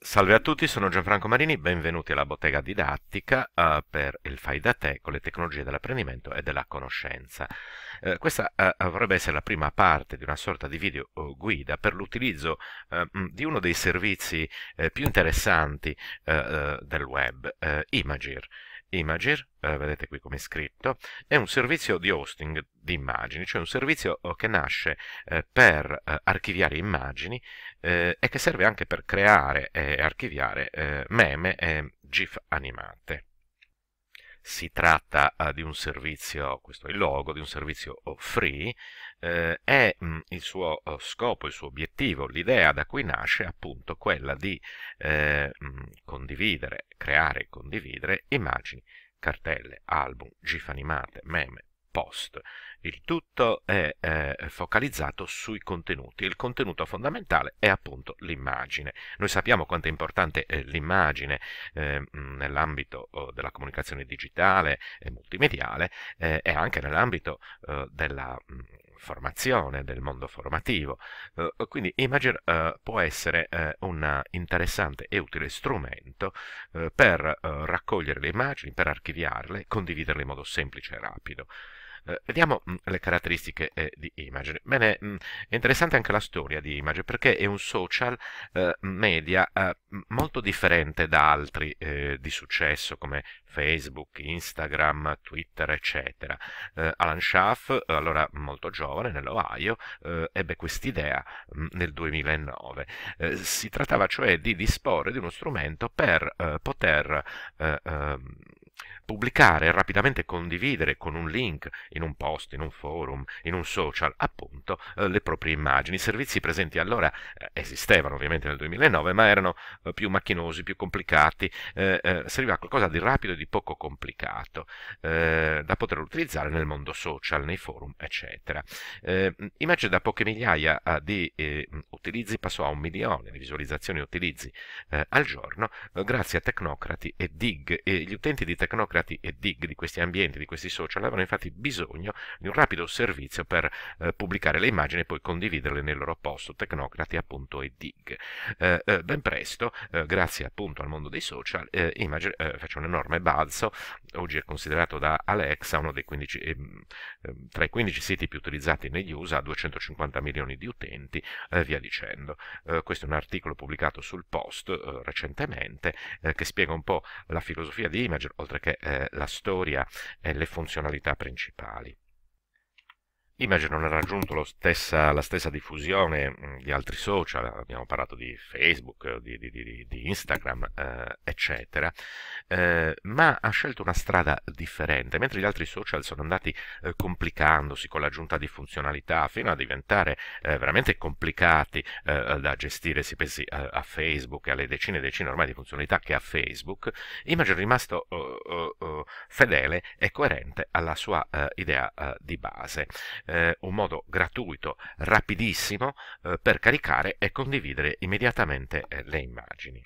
Salve a tutti, sono Gianfranco Marini, benvenuti alla bottega didattica uh, per il fai da te con le tecnologie dell'apprendimento e della conoscenza. Uh, questa uh, vorrebbe essere la prima parte di una sorta di video guida per l'utilizzo mm, di uno dei servizi più interessanti del web, Imager. Imager, eh, vedete qui come è scritto, è un servizio di hosting di immagini, cioè un servizio eh, che nasce eh, per eh, archiviare immagini eh, e che serve anche per creare e archiviare eh, meme e GIF animate si tratta eh, di un servizio, questo è il logo, di un servizio oh, free, eh, è mm, il suo oh, scopo, il suo obiettivo, l'idea da cui nasce appunto quella di eh, mm, condividere, creare e condividere immagini, cartelle, album, gif animate, meme, post. Il tutto è eh, focalizzato sui contenuti. Il contenuto fondamentale è appunto l'immagine. Noi sappiamo quanto è importante eh, l'immagine eh, nell'ambito oh, della comunicazione digitale e multimediale eh, e anche nell'ambito eh, della mh, mm, formazione, del mondo formativo. Eh, quindi Imager può essere un interessante e utile strumento per raccogliere le immagini, per archiviarle, condividerle in modo semplice e rapido. Eh, vediamo mm, le caratteristiche eh, di Image. Bene, mh, mm, è interessante anche la storia di Image perché è un social eh, media eh, molto differente da altri eh, di successo come Facebook, Instagram, Twitter, eccetera. Eh, Alan Schaff, allora molto giovane nell'Ohio, ebbe quest'idea mm, nel 2009. si trattava cioè di disporre di uno strumento per poter ehm, pubblicare e rapidamente condividere con un link in un post, in un forum, in un social, appunto, eh, le proprie immagini. I servizi presenti allora eh, esistevano ovviamente nel 2009, ma erano eh, più macchinosi, più complicati, serviva qualcosa di rapido e di poco complicato da poter utilizzare nel mondo social, nei forum, eccetera. invece da poche migliaia di utilizzi passò a un milione di visualizzazioni e utilizzi al giorno grazie a Tecnocrati e Dig e gli utenti di Tecnocrati Socrati e Dig di questi ambienti, di questi social, avevano infatti bisogno di un rapido servizio per eh, pubblicare le immagini e poi condividerle nel loro posto, Tecnocrati appunto e Dig. Eh, eh, ben presto, eh, grazie appunto al mondo dei social, eh, Image eh, fece un enorme balzo, oggi è considerato da Alexa uno dei 15, ehm, ehm, tra i 15 siti più utilizzati negli USA, 250 milioni di utenti, e via dicendo. questo è un articolo pubblicato sul Post recentemente che spiega un po' la filosofia di Imager, oltre che eh, la storia e le funzionalità principali. Image non ha raggiunto stessa, la stessa diffusione mm, di altri social, abbiamo parlato di Facebook, di, di, di, di Instagram, eh, eccetera, eh, ma ha scelto una strada differente, mentre gli altri social sono andati eh, complicandosi con l'aggiunta di funzionalità fino a diventare eh, veramente complicati eh, da gestire, si pensi a, eh, a Facebook e alle decine e decine ormai di funzionalità che ha Facebook, Image è rimasto oh, oh, oh, fedele e coerente alla sua idea di base eh, un modo gratuito, rapidissimo eh, per caricare e condividere immediatamente eh, le immagini.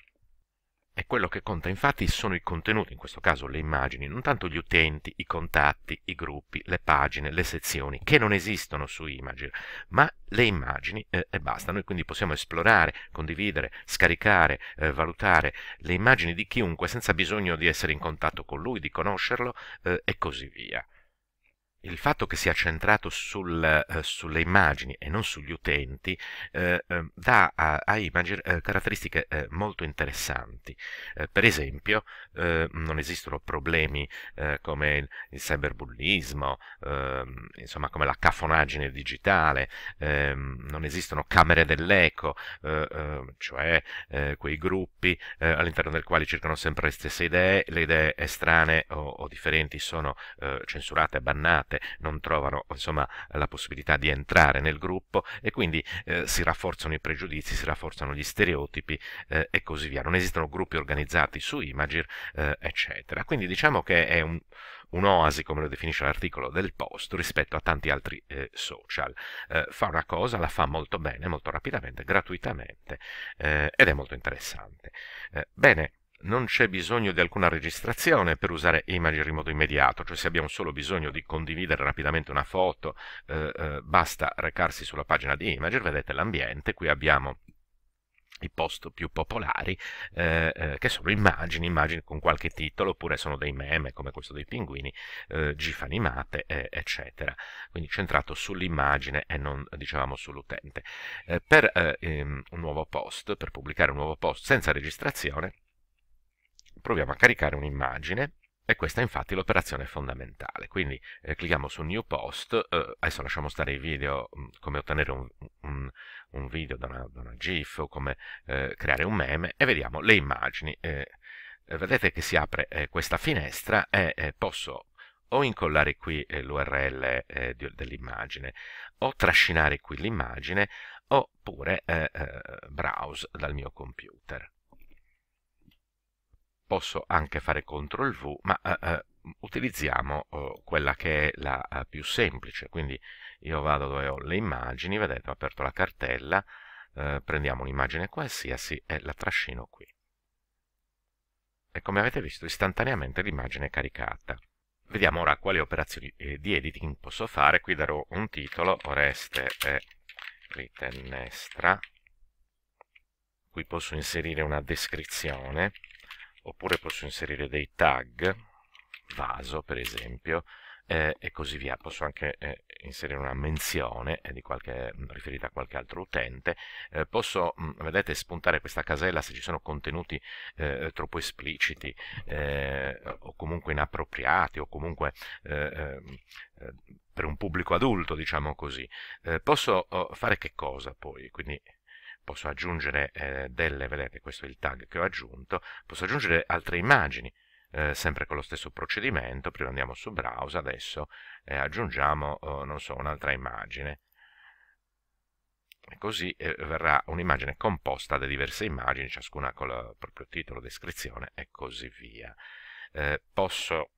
E quello che conta infatti sono i contenuti, in questo caso le immagini, non tanto gli utenti, i contatti, i gruppi, le pagine, le sezioni, che non esistono su Imager, ma le immagini eh, e basta. Noi quindi possiamo esplorare, condividere, scaricare, eh, valutare le immagini di chiunque senza bisogno di essere in contatto con lui, di conoscerlo eh, e così via il fatto che sia centrato sul, uh, sulle immagini e non sugli utenti uh, dà a, a Imager uh, caratteristiche molto interessanti. per esempio, non esistono problemi come il cyberbullismo, ehm, insomma come la cafonaggine digitale, ehm, non esistono camere dell'eco, ehm, cioè quei gruppi all'interno del quali cercano sempre le stesse idee, le idee estranee o, o differenti sono censurate, bannate, volte non trovano insomma, la possibilità di entrare nel gruppo e quindi eh, si rafforzano i pregiudizi, si rafforzano gli stereotipi eh, e così via. Non esistono gruppi organizzati su Imagir, eh, eccetera. Quindi diciamo che è un, un'oasi, come lo definisce l'articolo del post, rispetto a tanti altri eh, social. Eh, fa una cosa, la fa molto bene, molto rapidamente, gratuitamente eh, ed è molto interessante. Eh, bene, non c'è bisogno di alcuna registrazione per usare Imager in modo immediato, cioè se abbiamo solo bisogno di condividere rapidamente una foto, eh, eh, basta recarsi sulla pagina di Imager, vedete l'ambiente, qui abbiamo i post più popolari eh, eh, che sono immagini, immagini con qualche titolo oppure sono dei meme come questo dei pinguini, eh, gif animate eccetera quindi centrato sull'immagine e non diciamo sull'utente eh, per eh, ehm, un nuovo post, per pubblicare un nuovo post senza registrazione proviamo a caricare un'immagine e questa è infatti l'operazione fondamentale. Quindi eh, clicchiamo su New Post, eh, adesso lasciamo stare i video, mh, mm, come ottenere un, un, un video da una, da una, GIF o come eh, creare un meme e vediamo le immagini. Eh, eh, vedete che si apre eh, questa finestra e posso o incollare qui l'URL dell'immagine o trascinare qui l'immagine oppure browse dal mio computer posso anche fare CTRL V, ma eh, eh, utilizziamo eh, quella che è la eh, più semplice, quindi io vado dove ho le immagini, vedete ho aperto la cartella, eh, prendiamo un'immagine qualsiasi e la trascino qui. E come avete visto istantaneamente l'immagine è caricata. Vediamo ora quali operazioni eh, di editing posso fare, qui darò un titolo, Oreste e Clitenestra, qui posso inserire una descrizione, oppure posso inserire dei tag, vaso per esempio, eh, e così via. Posso anche eh, inserire una menzione eh, qualche, mm, riferita a qualche altro utente. Eh, posso, mh, mm, vedete, spuntare questa casella se ci sono contenuti eh, troppo espliciti eh, o comunque inappropriati o comunque ehm, per un pubblico adulto, diciamo così. posso oh, fare che cosa poi? Quindi posso aggiungere eh, delle, vedete questo è il tag che ho aggiunto, posso aggiungere altre immagini, eh, sempre con lo stesso procedimento, prima andiamo su browse, adesso eh, aggiungiamo, oh, non so, un'altra immagine, così eh, verrà un'immagine composta da diverse immagini, ciascuna con il proprio titolo, descrizione e così via. Eh, posso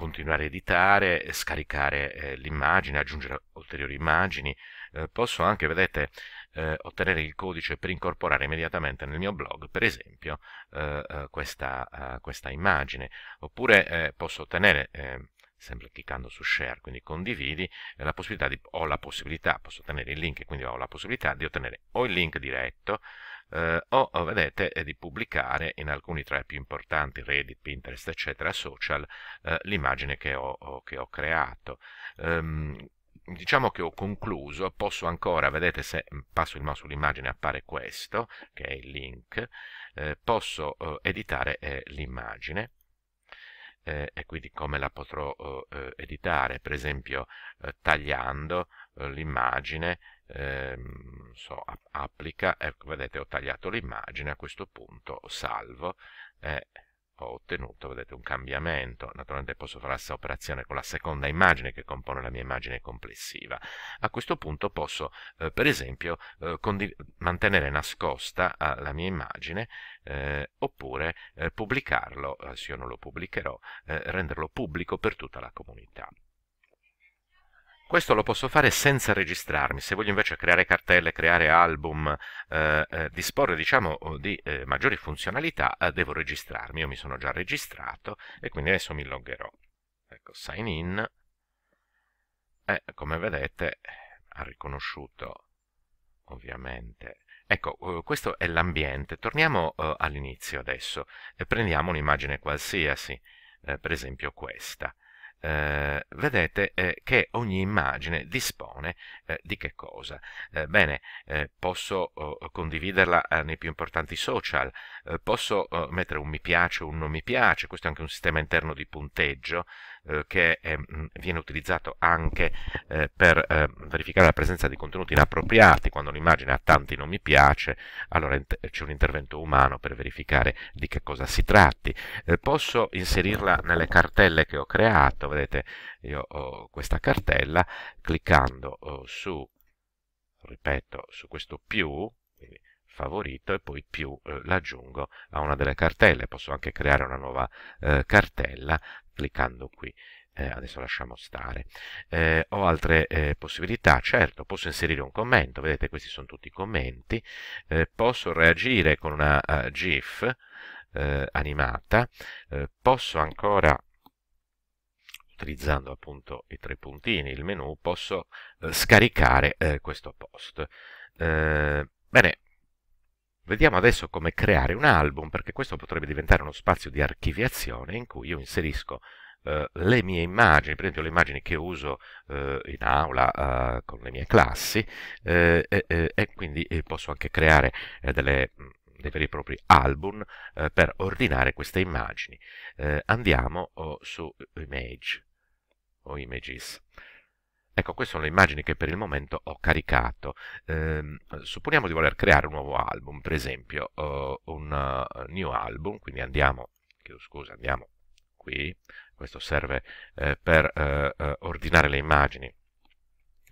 continuare a editare, scaricare eh, l'immagine, aggiungere ulteriori immagini, eh, posso anche, vedete, eh, ottenere il codice per incorporare immediatamente nel mio blog, per esempio, eh, eh, questa, eh, questa, immagine, oppure posso ottenere sempre cliccando su share, quindi condividi, la di, ho la possibilità, posso ottenere il link, e quindi ho la possibilità di ottenere o il link diretto, eh, o oh, vedete di pubblicare in alcuni tra i più importanti, Reddit, Pinterest, eccetera, social, eh, l'immagine che ho, che ho creato. Um, diciamo che ho concluso, posso ancora, vedete se passo il mouse sull'immagine appare questo, che è il link, eh, posso eh, editare eh, l'immagine, eh, e quindi come la potrò eh, eh editare, per esempio eh, tagliando eh, l'immagine, ehm, so, applica, ecco vedete ho tagliato l'immagine, a questo punto salvo, eh, ho ottenuto vedete, un cambiamento, naturalmente posso fare la stessa operazione con la seconda immagine che compone la mia immagine complessiva. A questo punto posso eh, per esempio eh, mantenere nascosta eh, la mia immagine eh, oppure eh, pubblicarlo, eh, se io non lo pubblicherò, renderlo pubblico per tutta la comunità. Questo lo posso fare senza registrarmi, se voglio invece creare cartelle, creare album, eh, eh, disporre diciamo, di eh, maggiori funzionalità, eh, devo registrarmi, io mi sono già registrato e quindi adesso mi logherò. Ecco, sign in, e come vedete ha riconosciuto ovviamente Ecco, eh, questo è l'ambiente. Torniamo uh, all'inizio adesso e prendiamo un'immagine qualsiasi, eh, per esempio questa eh, vedete eh, che ogni immagine dispone eh, di che cosa. Eh, bene, eh, posso oh, condividerla eh, nei più importanti social, posso oh, mettere un mi piace o un non mi piace, questo è anche un sistema interno di punteggio eh, che è, mm, viene utilizzato anche eh, per eh, verificare la presenza di contenuti inappropriati, quando un'immagine ha tanti non mi piace, allora c'è un intervento umano per verificare di che cosa si tratti. Eh, posso inserirla nelle cartelle che ho creato, vedete io ho questa cartella, cliccando oh, su ripeto, su questo più, favorito e poi più eh, l'aggiungo a una delle cartelle. Posso anche creare una nuova eh, cartella cliccando qui. Eh, adesso lasciamo stare. Eh, ho altre eh, possibilità, certo, posso inserire un commento, vedete questi sono tutti i commenti, eh, posso reagire con una uh, GIF animata, posso ancora utilizzando appunto i tre puntini, il menu, posso eh, scaricare eh, questo post. Eh, bene, Vediamo adesso come creare un album, perché questo potrebbe diventare uno spazio di archiviazione in cui io inserisco eh, le mie immagini, per esempio le immagini che uso eh, in aula eh, con le mie classi, eh, e quindi eh, posso anche creare delle, dei veri e propri album per ordinare queste immagini. andiamo oh, su Image o Images. Ecco, queste sono le immagini che per il momento ho caricato. Eh, supponiamo di voler creare un nuovo album, per esempio uh, un uh, new album, quindi andiamo, chiedo scusa, andiamo qui, questo serve eh, per eh, eh, ordinare le immagini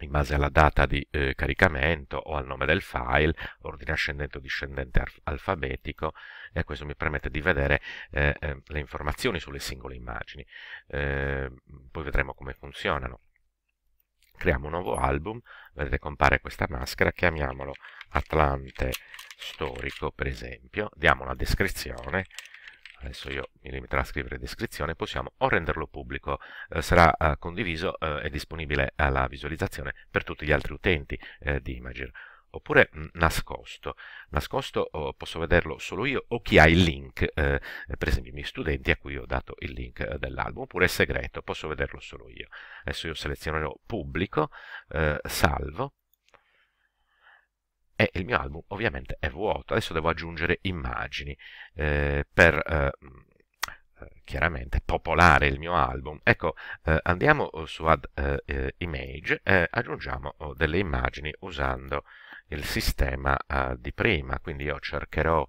in base alla data di eh, caricamento o al nome del file, ordine ascendente o discendente alfabetico e questo mi permette di vedere eh, eh, le informazioni sulle singole immagini. Ehm, poi vedremo come funzionano creiamo un nuovo album, vedete compare questa maschera, chiamiamolo Atlante Storico per esempio, diamo una descrizione, adesso io mi limiterò a scrivere descrizione, possiamo o renderlo pubblico, eh, sarà eh, condiviso eh, e disponibile alla visualizzazione per tutti gli altri utenti eh, di Imager oppure nascosto. Nascosto oh, posso vederlo solo io o chi ha il link, eh, eh, per esempio i miei studenti a cui ho dato il link eh, dell'album, oppure segreto, posso vederlo solo io. Adesso io selezionerò pubblico, eh, salvo e il mio album ovviamente è vuoto. Adesso devo aggiungere immagini eh, per eh, eh, chiaramente popolare il mio album. Ecco, eh, andiamo oh, su Add eh, eh, Image e eh, aggiungiamo oh, delle immagini usando il sistema eh, di prima, quindi io cercherò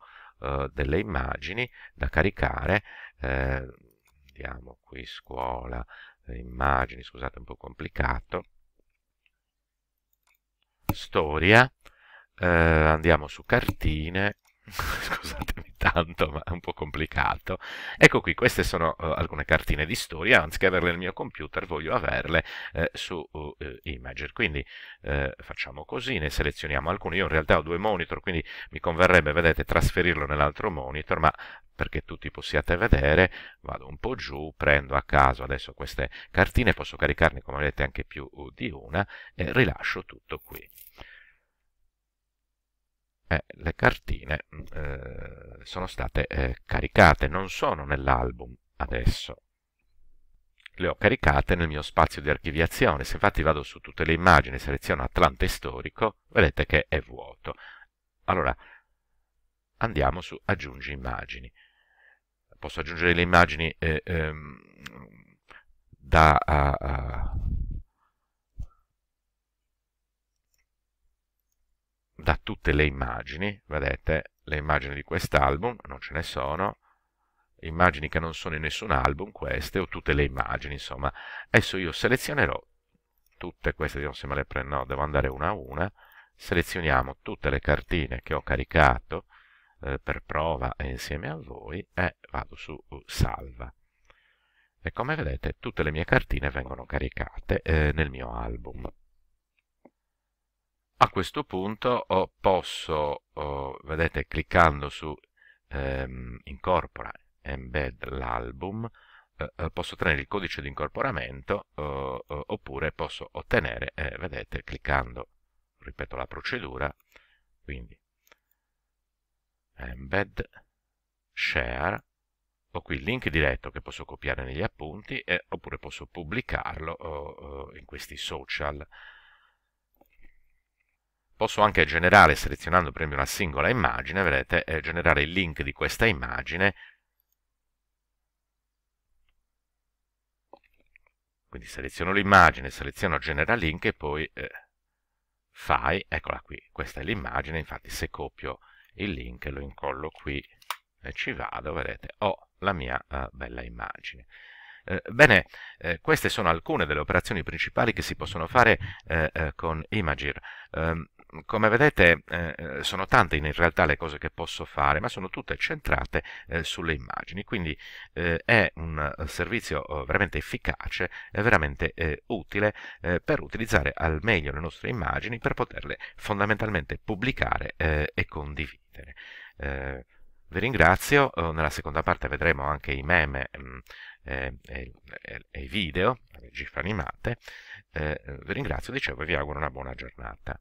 delle immagini da caricare, vediamo qui scuola, immagini, scusate è un po' complicato, storia, andiamo su cartine, scusatemi tanto, ma è un po' complicato. Ecco qui, queste sono uh, alcune cartine di storia, anziché averle nel mio computer voglio averle eh, su uh, Imager. Quindi eh, facciamo così, ne selezioniamo alcune. Io in realtà ho due monitor, quindi mi converrebbe, vedete, trasferirlo nell'altro monitor, ma perché tutti possiate vedere, vado un po' giù, prendo a caso adesso queste cartine, posso caricarne come vedete anche più uh, di una e rilascio tutto qui eh, le cartine mm, eh, sono state eh, caricate, non sono nell'album adesso. Le ho caricate nel mio spazio di archiviazione, se infatti vado su tutte le immagini, e seleziono Atlante storico, vedete che è vuoto. Allora, andiamo su aggiungi immagini. Posso aggiungere le immagini eh, ehm, da... Uh, uh, da tutte le immagini, vedete le immagini di quest'album, non ce ne sono, immagini che non sono in nessun album, queste, o tutte le immagini, insomma. Adesso io selezionerò tutte queste, non se me le prendo, devo andare una a una, selezioniamo tutte le cartine che ho caricato eh, per prova e insieme a voi e vado su uh, salva. E come vedete tutte le mie cartine vengono caricate eh, nel mio album. A questo punto oh, posso, oh, vedete, cliccando su ehm, Incorpora Embed l'album, eh, eh posso ottenere il codice di incorporamento eh, oppure posso ottenere, eh, vedete, cliccando, ripeto, la procedura, quindi Embed Share, ho qui il link diretto che posso copiare negli appunti eh, oppure posso pubblicarlo in questi social posso anche generare, selezionando premi una singola immagine, vedete, eh, generare il link di questa immagine, quindi seleziono l'immagine, seleziono genera link e poi eh, fai, eccola qui, questa è l'immagine, infatti se copio il link lo incollo qui e ci vado, vedete, ho la mia eh, bella immagine. Eh, bene, eh, queste sono alcune delle operazioni principali che si possono fare eh, eh con Imager. Ehm, come vedete eh, eh, sono tante in realtà le cose che posso fare, ma sono tutte centrate eh, sulle immagini, quindi eh, è un eh, servizio eh, veramente efficace, e veramente utile per utilizzare al meglio le nostre immagini, per poterle fondamentalmente pubblicare e condividere. vi ringrazio, nella seconda parte vedremo anche i meme mm, e, e, e i video, le gif animate. vi ringrazio, dicevo, e vi auguro una buona giornata.